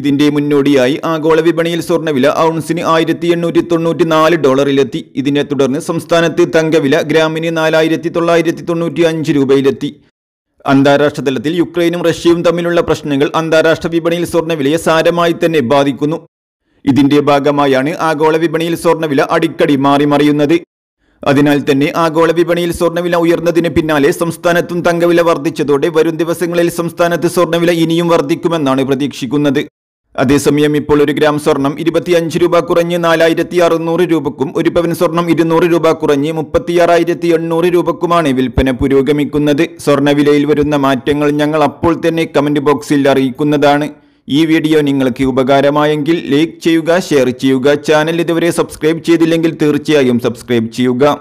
ഇതിന്റെ മുന്നോടിയായി ആഗോള വിപണിയിൽ സ്വർണ്ണവില ഔൺസിന് ആയിരത്തി എണ്ണൂറ്റി തൊണ്ണൂറ്റി നാല് ഡോളറിലെത്തി ഇതിനെ തുടർന്ന് സംസ്ഥാനത്ത് തങ്കവില ഗ്രാമിന് നാലായിരത്തി തൊള്ളായിരത്തി തൊണ്ണൂറ്റി അഞ്ച് രൂപയിലെത്തി അന്താരാഷ്ട്ര തലത്തിൽ യുക്രൈനും റഷ്യയും തമ്മിലുള്ള പ്രശ്നങ്ങൾ അന്താരാഷ്ട്ര വിപണിയിൽ സ്വർണ്ണവിലയെ സാരമായി തന്നെ ബാധിക്കുന്നു ഇതിന്റെ ഭാഗമായാണ് ആഗോള വിപണിയിൽ സ്വർണ്ണവില അടിക്കടി മാറിമറിയുന്നത് അതിനാൽ തന്നെ ആഗോള വിപണിയിൽ സ്വർണ്ണവില ഉയർന്നതിന് പിന്നാലെ സംസ്ഥാനത്തും തങ്കവില വർദ്ധിച്ചതോടെ വരും ദിവസങ്ങളിൽ സംസ്ഥാനത്ത് സ്വർണ്ണവില ഇനിയും വർദ്ധിക്കുമെന്നാണ് പ്രതീക്ഷിക്കുന്നത് അതേസമയം ഇപ്പോൾ ഒരു ഗ്രാം സ്വർണം ഇരുപത്തിയഞ്ച് രൂപ കുറഞ്ഞ് നാലായിരത്തി അറുന്നൂറ് രൂപക്കും ഒരു പവൻ സ്വർണം ഇരുന്നൂറ് രൂപ കുറഞ്ഞ് മുപ്പത്തിയാറായിരത്തി എണ്ണൂറ് രൂപക്കുമാണ് വിൽപ്പന പുരോഗമിക്കുന്നത് സ്വർണ്ണവിലയിൽ വരുന്ന മാറ്റങ്ങൾ ഞങ്ങൾ അപ്പോൾ തന്നെ കമൻറ്റ് ബോക്സിൽ അറിയിക്കുന്നതാണ് ഈ വീഡിയോ നിങ്ങൾക്ക് ഉപകാരമായെങ്കിൽ ലൈക്ക് ചെയ്യുക ഷെയർ ചെയ്യുക ചാനൽ ഇതുവരെ സബ്സ്ക്രൈബ് ചെയ്തില്ലെങ്കിൽ തീർച്ചയായും സബ്സ്ക്രൈബ് ചെയ്യുക